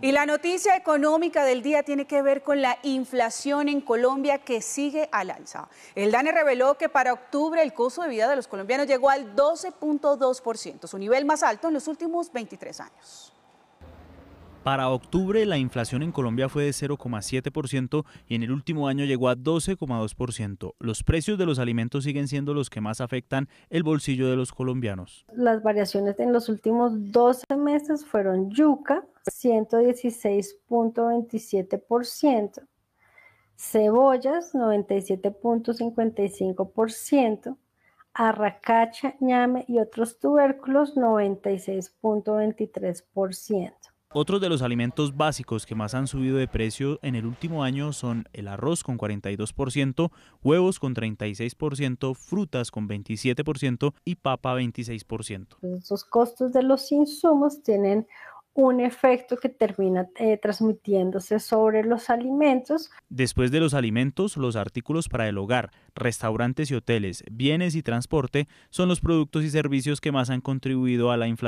Y la noticia económica del día tiene que ver con la inflación en Colombia que sigue al alza. El DANE reveló que para octubre el costo de vida de los colombianos llegó al 12.2%, su nivel más alto en los últimos 23 años. Para octubre la inflación en Colombia fue de 0,7% y en el último año llegó a 12,2%. Los precios de los alimentos siguen siendo los que más afectan el bolsillo de los colombianos. Las variaciones en los últimos 12 meses fueron yuca, 116.27%, cebollas, 97.55%, arracacha, ñame y otros tubérculos, 96.23%. Otros de los alimentos básicos que más han subido de precio en el último año son el arroz con 42%, huevos con 36%, frutas con 27% y papa 26%. Los pues costos de los insumos tienen un efecto que termina eh, transmitiéndose sobre los alimentos. Después de los alimentos, los artículos para el hogar, restaurantes y hoteles, bienes y transporte son los productos y servicios que más han contribuido a la inflación.